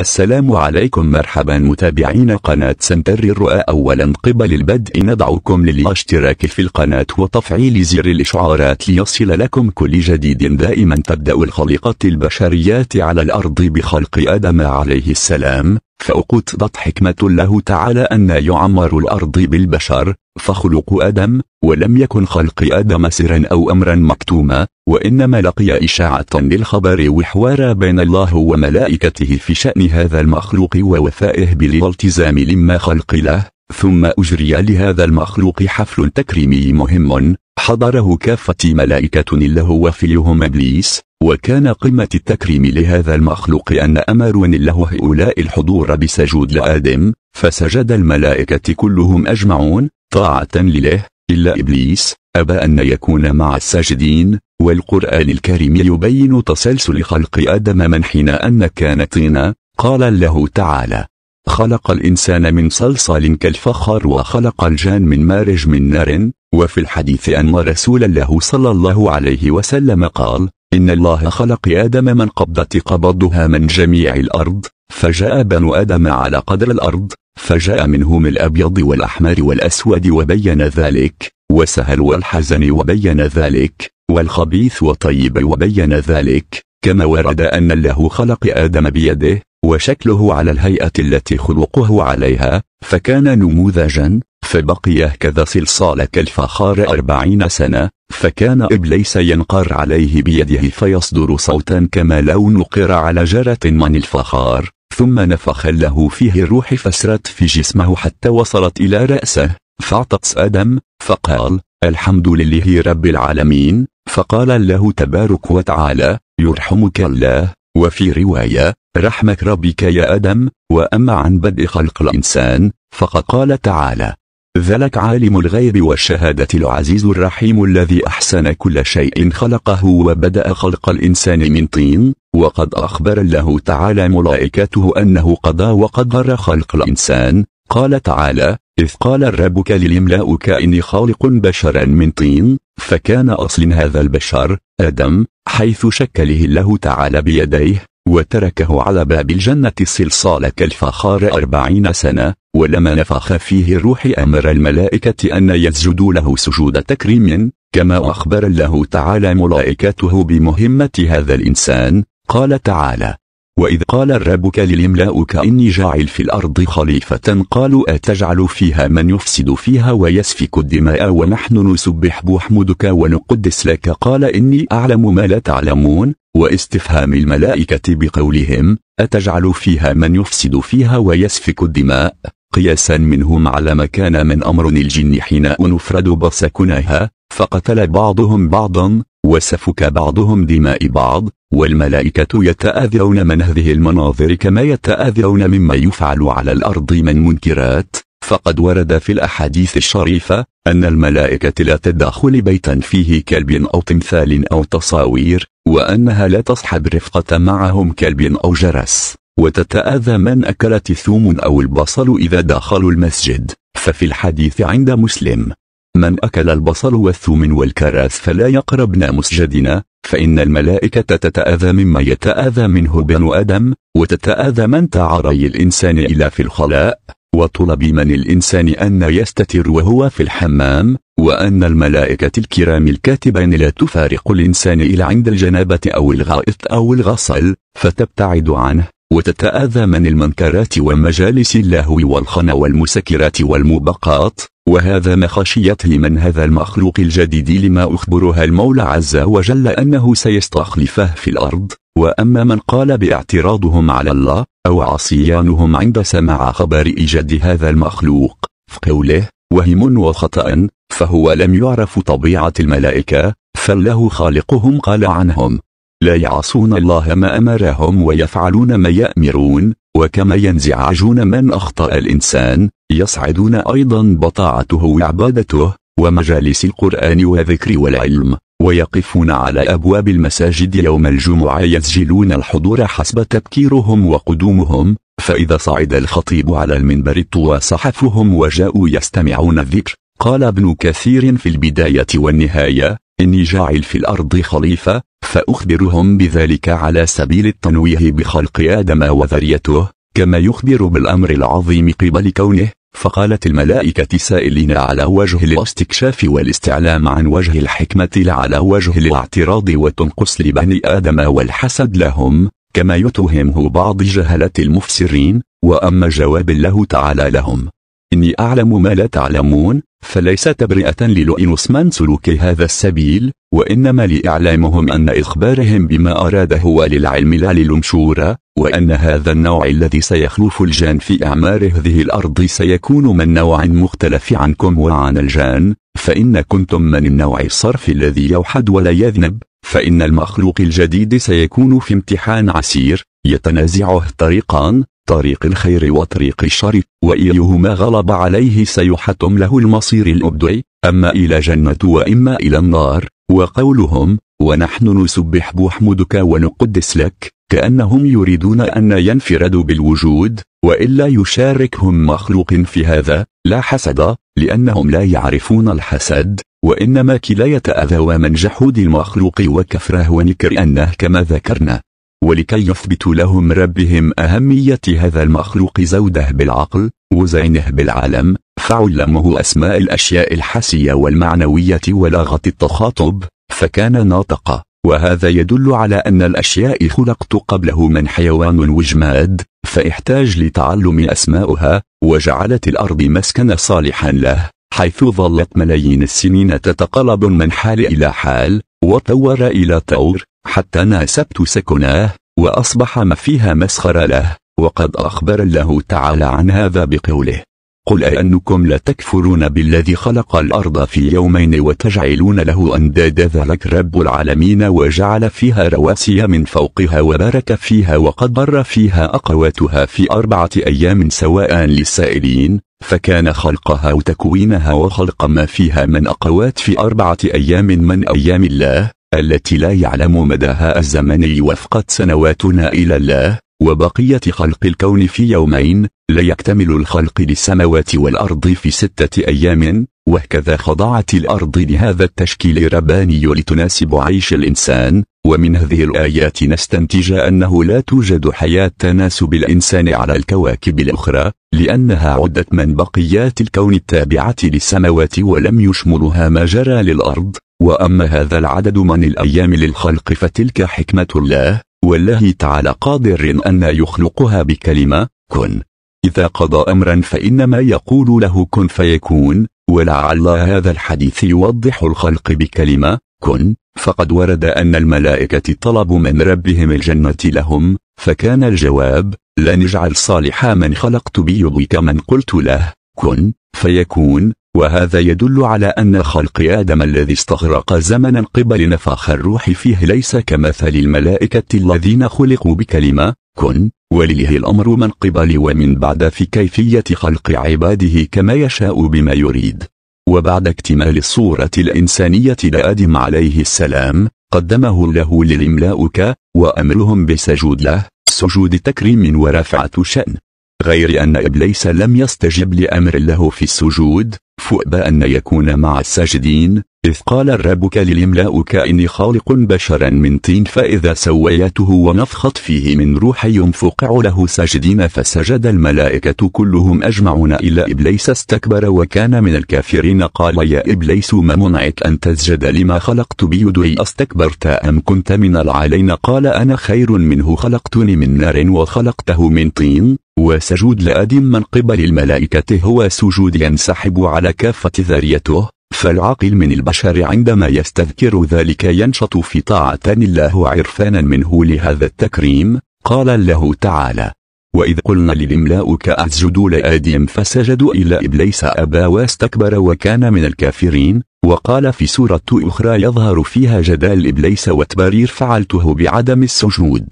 السلام عليكم مرحبا متابعين قناة سنتر الرؤى أولا قبل البدء ندعوكم للاشتراك في القناة وتفعيل زر الإشعارات ليصل لكم كل جديد دائما تبدأ الخليقة البشريات على الأرض بخلق آدم عليه السلام فأقتضت حكمة الله تعالى أن يعمر الأرض بالبشر فخلق آدم ولم يكن خلق آدم سرا أو أمرا مكتوما وإنما لقي إشاعة للخبر وحوارا بين الله وملائكته في شأن هذا المخلوق ووفائه بالالتزام لما خلق له ثم أجري لهذا المخلوق حفل تكريمي مهم حضره كافة ملائكة الله وفيهم إبليس وكان قمة التكريم لهذا المخلوق أن أمروا الله هؤلاء الحضور بسجود لآدم فسجد الملائكة كلهم أجمعون طاعة لله إلا إبليس أبى أن يكون مع الساجدين والقرآن الكريم يبين تسلسل خلق آدم من حين أن كان طينا قال له تعالى خلق الإنسان من صلصال كالفخر وخلق الجان من مارج من نار وفي الحديث أن رسول الله صلى الله عليه وسلم قال إن الله خلق آدم من قبضة قبضها من جميع الأرض فجاء بنو آدم على قدر الأرض فجاء منهم الأبيض والأحمر والأسود وبين ذلك وسهل والحزن وبين ذلك والخبيث وطيب وبين ذلك كما ورد أن الله خلق آدم بيده وشكله على الهيئة التي خلقه عليها فكان نموذجا فبقي هكذا صلصال كالفخار أربعين سنة فكان إبليس ينقر عليه بيده فيصدر صوتا كما لو نقر على جرة من الفخار ثم نفخ له فيه الروح فسرت في جسمه حتى وصلت إلى رأسه فاعطت آدم فقال الحمد لله رب العالمين فقال له تبارك وتعالى يرحمك الله وفي رواية رحمك ربك يا آدم وأما عن بدء خلق الإنسان فقد قال تعالى ذلك عالم الغيب والشهادة العزيز الرحيم الذي أحسن كل شيء خلقه وبدأ خلق الإنسان من طين وقد أخبر الله تعالى ملائكته أنه قضى وقدر خلق الإنسان قال تعالى إذ قال ربك للإملاء إني خالق بشرا من طين فكان أصل هذا البشر آدم حيث شكله الله تعالى بيديه وتركه على باب الجنة صلصال كالفخار أربعين سنة ولما نفخ فيه الروح أمر الملائكة أن يسجدوا له سجود تكريم كما أخبر الله تعالى ملائكته بمهمة هذا الإنسان قال تعالى وإذ قال ربك للإملاء إني جاعل في الأرض خليفة قالوا أتجعل فيها من يفسد فيها ويسفك الدماء ونحن نسبح بحمدك ونقدس لك قال إني أعلم ما لا تعلمون واستفهام الملائكة بقولهم أتجعل فيها من يفسد فيها ويسفك الدماء قياسا منهم على ما كان من أمر الجن حين أنفرد بصكناها فقتل بعضهم بعضا وسفك بعضهم دماء بعض والملائكة يتآذون من هذه المناظر كما يتآذون مما يفعل على الأرض من منكرات فقد ورد في الأحاديث الشريفة أن الملائكة لا تدخل بيتا فيه كلب أو تمثال أو تصاوير وأنها لا تصحب رفقة معهم كلب أو جرس وتتآذى من أكلت الثوم أو البصل إذا دخلوا المسجد ففي الحديث عند مسلم من أكل البصل والثوم والكراث فلا يقربنا مسجدنا فإن الملائكة تتآذى مما يتآذى منه بنو آدم وتتآذى من تعري الإنسان إلى في الخلاء وطلب من الإنسان أن يستتر وهو في الحمام وأن الملائكة الكرام الكاتبين لا تفارق الإنسان إلى عند الجنابة أو الغائط أو الغسل فتبتعد عنه وتتآذى من المنكرات ومجالس اللهو والخنا والمسكرات والمبقات وهذا ما خشيته من هذا المخلوق الجديد لما أخبرها المولى عز وجل أنه سيستخلفه في الأرض وأما من قال باعتراضهم على الله أو عصيانهم عند سماع خبر إيجاد هذا المخلوق فقوله وهم وخطأ فهو لم يعرف طبيعة الملائكة فالله خالقهم قال عنهم لا يعصون الله ما أمرهم ويفعلون ما يأمرون وكما ينزعجون من أخطأ الإنسان يصعدون أيضا بطاعته وعبادته ومجالس القرآن والذكر والعلم ويقفون على أبواب المساجد يوم الجمعة يسجلون الحضور حسب تبكيرهم وقدومهم فإذا صعد الخطيب على المنبر طوى صحفهم وجاءوا يستمعون الذكر قال ابن كثير في البداية والنهاية إني جاعل في الأرض خليفة فأخبرهم بذلك على سبيل التنويه بخلق آدم وذريته كما يخبر بالأمر العظيم قبل كونه فقالت الملائكة سائلين على وجه الاستكشاف والاستعلام عن وجه الحكمة على وجه الاعتراض وتنقص لبني آدم والحسد لهم كما يتهمه بعض جهلة المفسرين وأما جواب الله تعالى لهم إني أعلم ما لا تعلمون فليس تبرئة للؤينوس من سلوك هذا السبيل وإنما لإعلامهم أن إخبارهم بما أراد هو للعلم لا للمشورة وأن هذا النوع الذي سيخلف الجان في أعمار هذه الأرض سيكون من نوع مختلف عنكم وعن الجان فإن كنتم من النوع الصرف الذي يوحد ولا يذنب فإن المخلوق الجديد سيكون في امتحان عسير يتنازعه طريقان طريق الخير وطريق الشر وإيهما غلب عليه سيحتم له المصير الأبدي أما إلى جنة وإما إلى النار وقولهم ونحن نسبح بحمدك ونقدس لك كأنهم يريدون أن ينفردوا بالوجود وإلا يشاركهم مخلوق في هذا لا حسد لأنهم لا يعرفون الحسد وإنما كلا يتأذى ومن جحود المخلوق وكفره ونكر أنه كما ذكرنا ولكي يثبت لهم ربهم أهمية هذا المخلوق زوده بالعقل وزينه بالعالم فعلمه أسماء الأشياء الحسية والمعنوية ولغة التخاطب فكان ناطقا وهذا يدل على أن الأشياء خلقت قبله من حيوان وجماد فاحتاج لتعلم أسماؤها وجعلت الأرض مسكن صالحا له حيث ظلت ملايين السنين تتقلب من حال إلى حال وطور إلى طور حتى ناسبت سكناه وأصبح ما فيها مسخر له وقد أخبر الله تعالى عن هذا بقوله قل أأنكم تكفرون بالذي خلق الأرض في يومين وتجعلون له أندادا ذلك رب العالمين وجعل فيها رواسي من فوقها وبارك فيها وقدر فيها أقواتها في أربعة أيام سواء للسائلين فكان خلقها وتكوينها وخلق ما فيها من أقوات في أربعة أيام من أيام الله التي لا يعلم مداها الزمني وفقت سنواتنا إلى الله وبقية خلق الكون في يومين لا يكتمل الخلق للسماوات والأرض في ستة أيام وهكذا خضعت الأرض لهذا التشكيل الرباني لتناسب عيش الإنسان ومن هذه الآيات نستنتج أنه لا توجد حياة تناسب الإنسان على الكواكب الأخرى لأنها عدت من بقيات الكون التابعة للسماوات ولم يشملها ما جرى للأرض وأما هذا العدد من الأيام للخلق فتلك حكمة الله والله تعالى قادر أن يخلقها بكلمة كن إذا قضى أمرا فإنما يقول له كن فيكون ولعل هذا الحديث يوضح الخلق بكلمة كن فقد ورد أن الملائكة طلبوا من ربهم الجنة لهم فكان الجواب لن اجعل صالحا من خلقت بيضك من قلت له كن فيكون وهذا يدل على أن خلق آدم الذي استغرق زمنا قبل نفخ الروح فيه ليس كمثل الملائكة الذين خلقوا بكلمة كن ولله الأمر من قبل ومن بعد في كيفية خلق عباده كما يشاء بما يريد وبعد اكتمال الصورة الإنسانية لآدم عليه السلام قدمه له للإملاء وأمرهم بسجود له سجود تكريم ورفعة شأن غير أن إبليس لم يستجب لأمر الله في السجود فؤبى أن يكون مع الساجدين إذ قال ربك للإملاء إني خالق بشرا من طين فإذا سويته ونفخت فيه من روحي ينفقع له ساجدين فسجد الملائكة كلهم أجمعون إلا إبليس استكبر وكان من الكافرين قال يا إبليس ما منعك أن تسجد لما خلقت بيدي استكبرت أم كنت من العالين قال أنا خير منه خلقتني من نار وخلقته من طين وسجود لآدم من قبل الملائكة هو سجود ينسحب على كافة ذريته فالعاقل من البشر عندما يستذكر ذلك ينشط في طاعة الله عرفانا منه لهذا التكريم قال الله تعالى وإذ قلنا للإملاء أسجدوا لآدم فسجدوا إلى إبليس أبا واستكبر وكان من الكافرين وقال في سورة أخرى يظهر فيها جدال إبليس وتبرير فعلته بعدم السجود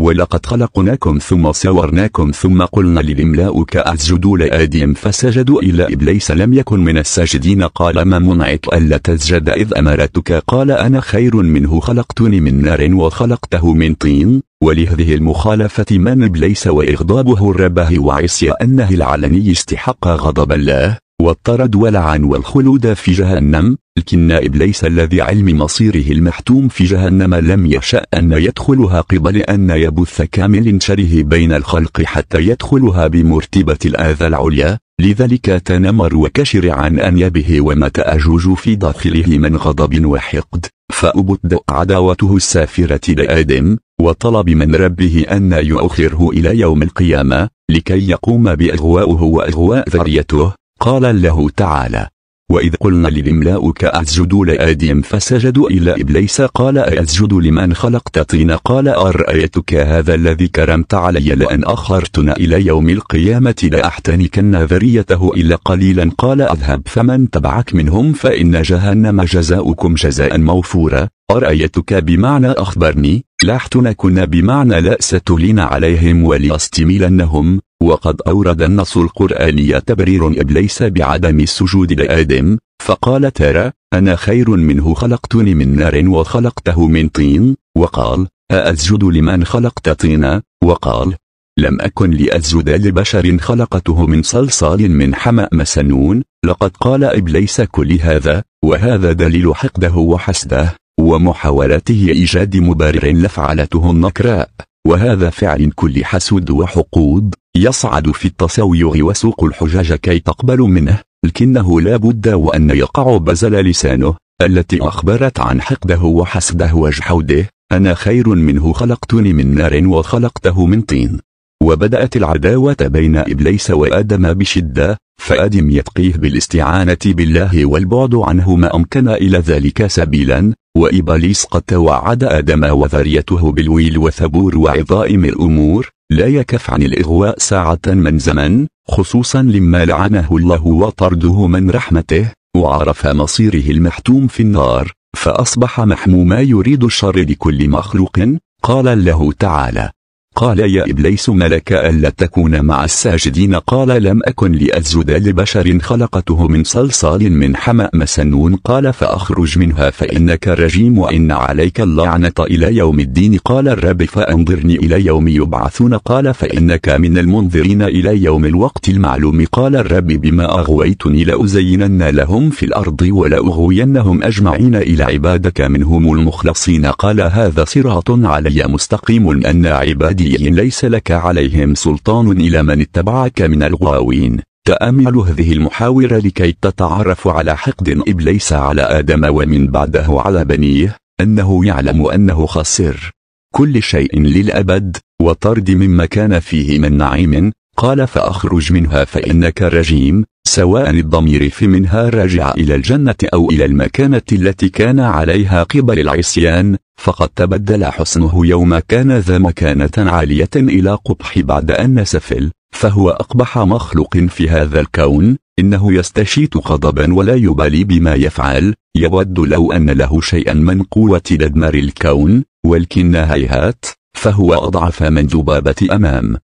ولقد خلقناكم ثم صورناكم ثم قلنا للملاء اسجدوا لآدم فسجدوا إلى إبليس لم يكن من الساجدين قال ما منعك ألا تسجد إذ أمرتك قال أنا خير منه خلقتني من نار وخلقته من طين ولهذه المخالفة من إبليس وإغضابه وعصي أنه العلني استحق غضب الله والطرد ولعن والخلود في جهنم لكن إبليس الذي علم مصيره المحتوم في جهنم لم يشأ أن يدخلها قبل أن يبث كامل شره بين الخلق حتى يدخلها بمرتبة الآذى العليا لذلك تنمر وكشر عن أنيابه وما أجوج في داخله من غضب وحقد فأبد عداوته السافرة لآدم وطلب من ربه أن يؤخره إلى يوم القيامة لكي يقوم بأغواؤه وأغواء ذريته قال له تعالى وإذ قلنا للإملاء أسجدوا لآدم فسجدوا إلى إبليس قال أسجد لمن خلقت طين قال أرأيتك هذا الذي كرمت علي لأن أخرتنا إلى يوم القيامة لأحتنكن ذريته إلا قليلا قال أذهب فمن تبعك منهم فإن جهنم جزاؤكم جزاء موفورا أرأيتك بمعنى أخبرني لاحتنكن بمعنى لا ستلين عليهم ولأستميلنهم وقد أورد النص القرآني تبرير إبليس بعدم السجود لآدم فقال ترى أنا خير منه خلقتني من نار وخلقته من طين وقال أأسجد لمن خلقت طينا وقال لم أكن لأسجد لبشر خلقته من صلصال من حمأ مسنون لقد قال إبليس كل هذا وهذا دليل حقده وحسده ومحاولته إيجاد مبرر لفعلته النكراء وهذا فعل كل حسود وحقود يصعد في التصاوير وسوق الحجاج كي تقبل منه لكنه لا بد وأن يقع بزل لسانه التي أخبرت عن حقده وحسده وجحوده أنا خير منه خلقتني من نار وخلقته من طين وبدأت العداوة بين إبليس وآدم بشدة فآدم يتقيه بالاستعانة بالله والبعد عنه ما أمكن إلى ذلك سبيلا وإبليس قد توعد آدم وذريته بالويل وثبور وعظائم الأمور لا يكف عن الإغواء ساعة من زمن خصوصا لما لعنه الله وطرده من رحمته وعرف مصيره المحتوم في النار فأصبح محموما يريد الشر لكل مخلوق قال له تعالى قال يا إبليس ما لك ألا تكون مع الساجدين قال لم أكن لأسجد لبشر خلقته من صلصال من حمأ مسنون قال فأخرج منها فإنك رجيم وإن عليك اللعنة إلى يوم الدين قال الرب فأنظرني إلى يوم يبعثون قال فإنك من المنظرين إلى يوم الوقت المعلوم قال الرب بما أغويتني لأزينن لهم في الأرض ولأغوينهم أجمعين إلى عبادك منهم المخلصين قال هذا صراط علي مستقيم أن عبادي هادي ليس لك عليهم سلطان إلى من اتبعك من الغاوين تأمل هذه المحاورة لكي تتعرف على حقد إبليس على آدم ومن بعده على بنيه أنه يعلم أنه خسر كل شيء للأبد وطرد مما كان فيه من نعيم قال فأخرج منها فإنك رجيم سواء الضمير في منها راجع إلى الجنة أو إلى المكانة التي كان عليها قبل العصيان فقد تبدل حسنه يوم كان ذا مكانة عالية إلى قبح بعد أن سفل فهو أقبح مخلوق في هذا الكون إنه يستشيط غضبا ولا يبالي بما يفعل يود لو أن له شيئا من قوة لدمر الكون ولكن هيهات فهو أضعف من ذبابة أمام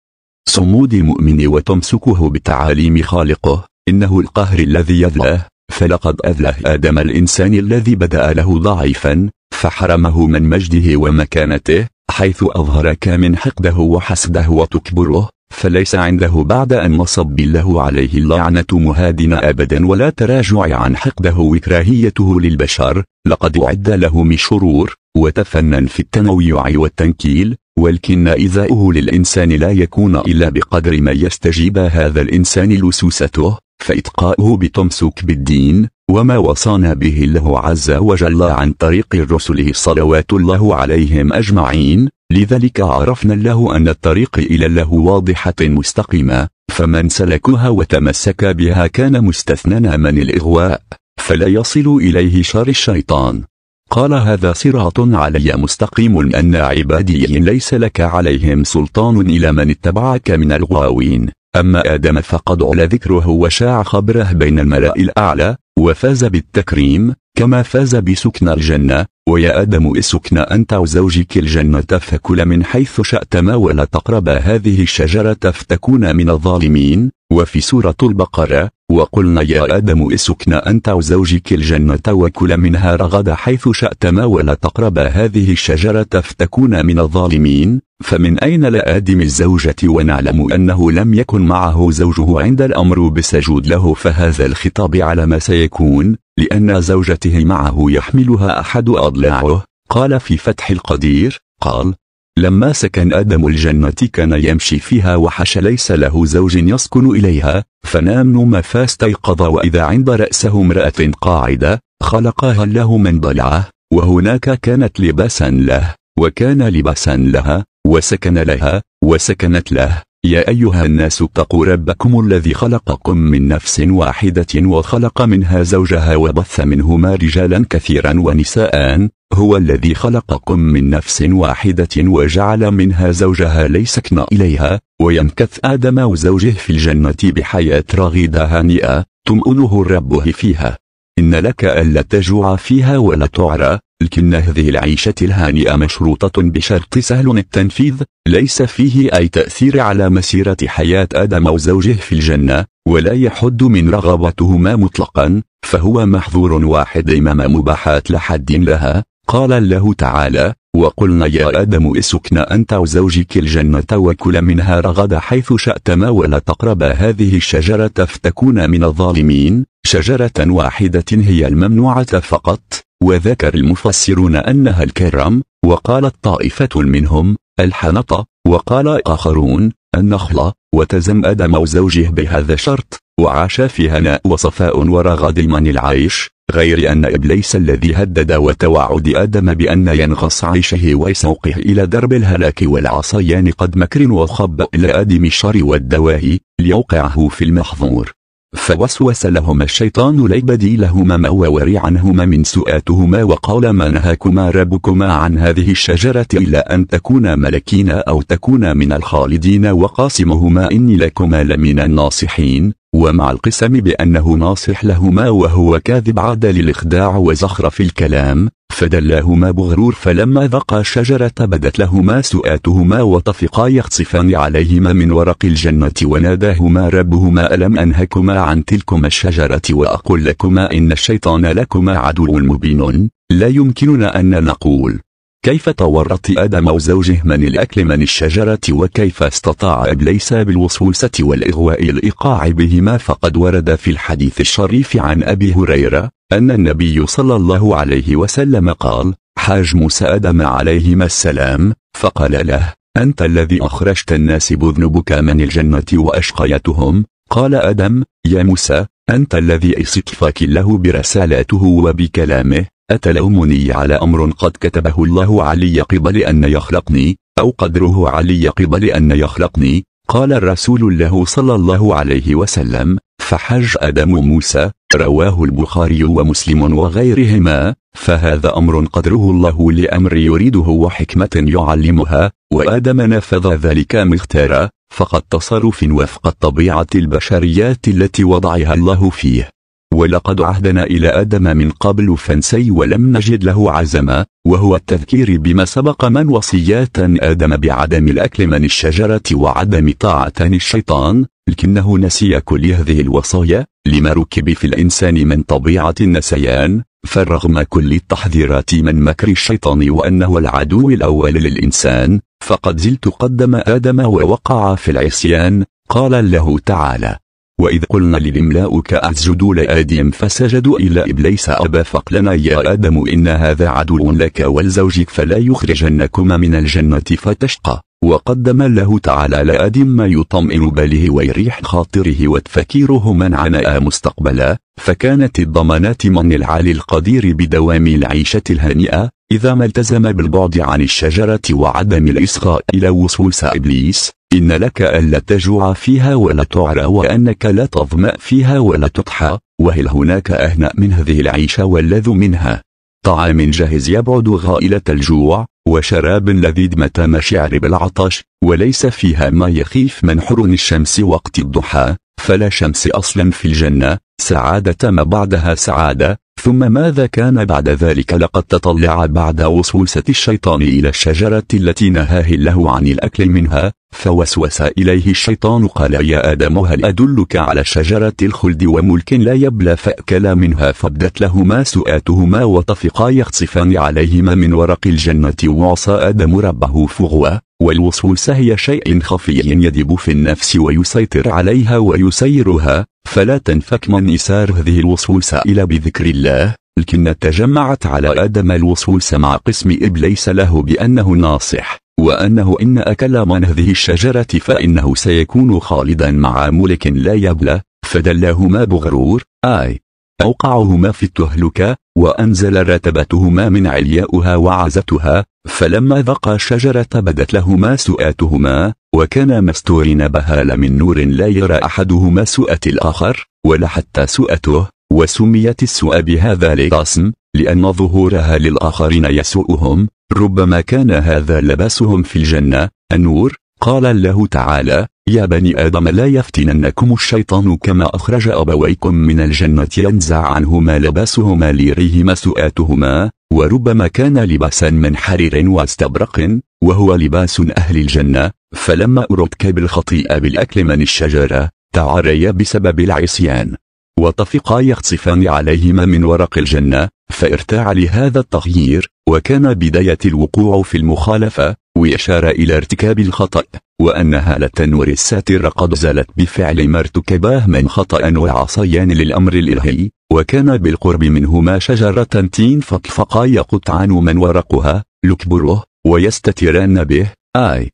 صمود المؤمن وتمسكه بتعاليم خالقه إنه القهر الذي يذله فلقد أذله آدم الإنسان الذي بدأ له ضعيفا فحرمه من مجده ومكانته حيث أظهرك من حقده وحسده وتكبره فليس عنده بعد أن نصب له عليه اللعنة مهادنا أبدا ولا تراجع عن حقده وكراهيته للبشر لقد أعد له من شرور وتفنن في التنويع والتنكيل ولكن إذاؤه للإنسان لا يكون إلا بقدر ما يستجيب هذا الإنسان لسوسته فإتقاؤه بتمسك بالدين وما وصانا به الله عز وجل عن طريق رسله صلوات الله عليهم أجمعين لذلك عرفنا الله أن الطريق إلى الله واضحة مستقيمة فمن سلكها وتمسك بها كان مستثنى من الإغواء فلا يصل إليه شر الشيطان قال هذا صراط علي مستقيم أن عبادي ليس لك عليهم سلطان إلى من اتبعك من الغاوين أما آدم فقد علا ذكره وشاع خبره بين الملأ الأعلى وفاز بالتكريم كما فاز بسكن الجنة ويا آدم اسكن أنت وزوجك الجنة فكل من حيث شأتما ولا تقربا هذه الشجرة فتكون من الظالمين وفي سورة البقرة وقلنا يا آدم اسكن أنت وزوجك الجنة وكل منها رغدا حيث شأتما ولا تقربا هذه الشجرة فتكونا من الظالمين فمن أين لآدم الزوجة ونعلم أنه لم يكن معه زوجه عند الأمر بالسجود له فهذا الخطاب على ما سيكون لأن زوجته معه يحملها أحد أضلاعه قال في فتح القدير قال لما سكن آدم الجنة كان يمشي فيها وحش ليس له زوج يسكن إليها فنام نوم فاستيقظ وإذا عند رأسه امرأة قاعدة خلقها له من ضلعه وهناك كانت لباسا له وكان لباسا لها وسكن لها وسكنت له يا أيها الناس اتقوا ربكم الذي خلقكم من نفس واحدة وخلق منها زوجها وبث منهما رجالا كثيرا ونساء هو الذي خلقكم من نفس واحدة وجعل منها زوجها ليسكن إليها ويمكث آدم وزوجه في الجنة بحياة رغيدة هانئة تمؤنه ربه فيها إن لك ألا تجوع فيها ولا تعرى لكن هذه العيشة الهانئة مشروطة بشرط سهل التنفيذ ليس فيه أي تأثير على مسيرة حياة آدم وزوجه في الجنة ولا يحد من رغبتهما مطلقا فهو محظور واحد أمام مباحات لحد لها قال الله تعالى وقلنا يا آدم اسكن أنت وزوجك الجنة وكل منها رغدا حيث شأتما ولا تقربا هذه الشجرة فتكونا من الظالمين شجرة واحدة هي الممنوعة فقط وذكر المفسرون أنها الكرم وقالت طائفة منهم الحنطة وقال آخرون النخلة وتزمأد زوجه بهذا الشرط وعاش في هناء وصفاء ورغد من العيش غير أن إبليس الذي هدد وتوعد آدم بأن ينغص عيشه ويسوقه إلى درب الهلاك والعصيان قد مكر وخبأ إلى آدم الشر والدواهي ليوقعه في المحظور فوسوس لهما الشيطان ليبدي لهما ما ووري عنهما من سوءاتهما وقال ما نهاكما ربكما عن هذه الشجرة إلا أن تكونا ملكين أو تكونا من الخالدين وقاسمهما إني لكما لمن الناصحين ومع القسم بأنه ناصح لهما وهو كاذب عاد للإخداع وزخرف الكلام فدلاهما بغرور فلما ذقا الشجرة بدت لهما سوءاتهما وطفقا يخصفان عليهما من ورق الجنة وناداهما ربهما ألم أنهكما عن تلكما الشجرة وأقول لكما إن الشيطان لكما عدو مبين لا يمكننا أن نقول كيف تورط آدم وزوجه من الأكل من الشجرة وكيف استطاع إبليس بالوسوسة والإغواء الإيقاع بهما فقد ورد في الحديث الشريف عن أبي هريرة أن النبي صلى الله عليه وسلم قال حاج موسى آدم عليهما السلام فقال له أنت الذي أخرجت الناس بذنبك من الجنة وأشقيتهم قال آدم يا موسى أنت الذي استكفاك الله برسالاته وبكلامه أتلومني على أمر قد كتبه الله علي قبل أن يخلقني أو قدره علي قبل أن يخلقني قال الرسول الله صلى الله عليه وسلم فحج آدم موسى رواه البخاري ومسلم وغيرهما فهذا أمر قدره الله لأمر يريده وحكمة يعلمها وآدم نفذ ذلك مختارا فقد تصرف وفق الطبيعة البشريات التي وضعها الله فيه ولقد عهدنا إلى آدم من قبل فنسي ولم نجد له عزما وهو التذكير بما سبق من وصيات آدم بعدم الأكل من الشجرة وعدم طاعة الشيطان لكنه نسي كل هذه الوصايا لما ركب في الإنسان من طبيعة النسيان فرغم كل التحذيرات من مكر الشيطان وأنه العدو الأول للإنسان فقد زلت قدم آدم ووقع في العصيان قال له تعالى وإذ قلنا للملاء كأسجدوا لآدم فسجدوا إلى إبليس أبا فقلنا يا آدم إن هذا عدو لك ولزوجك فلا يخرجنكما من الجنة فتشقى وقدم الله تعالى لآدم ما يطمئن باله ويريح خاطره وتفكيره من عناء مستقبلا فكانت الضمانات من العالي القدير بدوام العيشة الهنيئة إذا ما التزم بالبعد عن الشجرة وعدم الإسخاء إلى وسوس إبليس إن لك ألا تجوع فيها ولا تعرى وأنك لا تظمأ فيها ولا تضحى وهل هناك أهنأ من هذه العيشة واللذ منها طعام جاهز يبعد غائلة الجوع وشراب لذيذ متى مشعر بالعطش وليس فيها ما يخيف من حرون الشمس وقت الضحى فلا شمس أصلا في الجنة سعادة ما بعدها سعادة ثم ماذا كان بعد ذلك لقد تطلع بعد وسوسة الشيطان إلى الشجرة التي نهاه الله عن الأكل منها فوسوس إليه الشيطان قال يا آدم هل أدلك على شجرة الخلد وملك لا يبلى فأكل منها فبدت لهما سؤاتهما وطفقا يخصفان عليهما من ورق الجنة وعصى آدم ربه فغوى والوسوس هي شيء خفي يدب في النفس ويسيطر عليها ويسيرها فلا تنفك من إسار هذه الوسوس إلا بذكر الله لكن تجمعت على آدم الوسوس مع قسم إبليس له بأنه ناصح وأنه إن أكل من هذه الشجرة فإنه سيكون خالدا مع ملك لا يبلى فدلهما بغرور آي أوقعهما في التهلكة وأنزل رتبتهما من علياؤها وعزتها فلما ذقا الشجرة بدت لهما سوءاتهما وكان مستورين بهال من نور لا يرى أحدهما سوءة الآخر ولا حتى سوءته وسميت السؤة بهذا للرسم لأن ظهورها للآخرين يسوءهم ربما كان هذا لباسهم في الجنة النور قال الله تعالى يا بني آدم لا يفتننكم الشيطان كما أخرج أبويكم من الجنة ينزع عنهما لباسهما ليريهما سوءاتهما وربما كان لباسا من حرير واستبرق وهو لباس أهل الجنة فلما أردك بالخطيئة بالأكل من الشجرة تعريا بسبب العصيان وطفقا يخصفان عليهما من ورق الجنة فارتاع لهذا التغيير وكان بداية الوقوع في المخالفة ويشار إلى ارتكاب الخطأ وأنها لتنور الساتر قد زالت بفعل ما ارتكباه من خطأ وعصيان للأمر الإلهي وكان بالقرب منهما شجرة تين فطفقا يقطعان من ورقها لكبره ويستتران به آي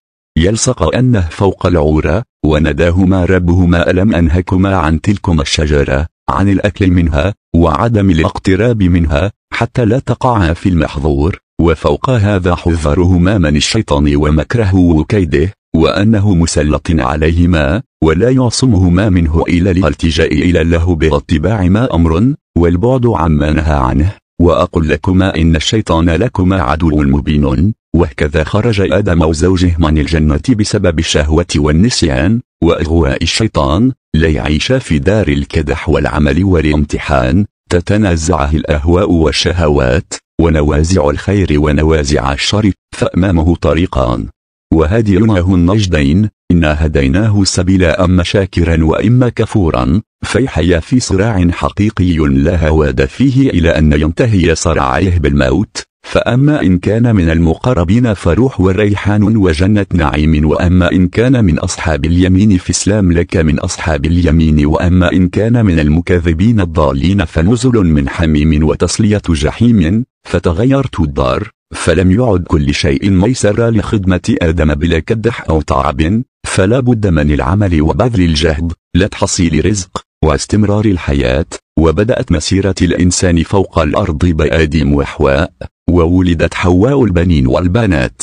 أنه فوق العورة وناداهما ربهما ألم أنهكما عن تلكما الشجرة عن الأكل منها وعدم الاقتراب منها حتى لا تقعا في المحظور وفوق هذا حذرهما من الشيطان ومكره وكيده وأنه مسلط عليهما ولا يعصمهما منه إلا الالتجاء إلى الله باتباع ما أمر والبعد عما نهى عنه وأقل لكما إن الشيطان لكما عدو مبين وهكذا خرج آدم وزوجه من الجنة بسبب الشهوة والنسيان وإغواء الشيطان ليعيش في دار الكدح والعمل والامتحان تتنازعه الأهواء والشهوات ونوازع الخير ونوازع الشر فأمامه طريقان وهديناه النجدين إنا هديناه السبيل أما شاكرا وإما كفورا فيحيا في صراع حقيقي لا هواد فيه إلى أن ينتهي صراعيه بالموت فأما إن كان من المقربين فروح وريحان وجنة نعيم وأما إن كان من أصحاب اليمين فاسلام لك من أصحاب اليمين وأما إن كان من المكذبين الضالين فنزل من حميم وتصلية جحيم فتغيرت الدار فلم يعد كل شيء ميسر لخدمة آدم بلا كدح أو تعب فلا بد من العمل وبذل الجهد لتحصيل رزق واستمرار الحياة وبدأت مسيرة الإنسان فوق الأرض بآدم وحواء وولدت حواء البنين والبنات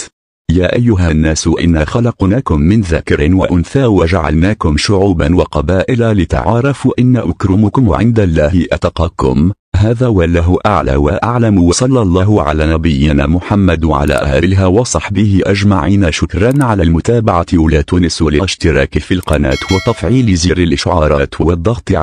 يا أيها الناس إنا خلقناكم من ذكر وأنثى وجعلناكم شعوبا وقبائل لتعارفوا إن أكرمكم عند الله أتقاكم هذا والله أعلى وأعلم وصلى الله على نبينا محمد وعلى آله وصحبه أجمعين شكرا على المتابعة ولا تنسوا الاشتراك في القناة وتفعيل زر الإشعارات والضغط على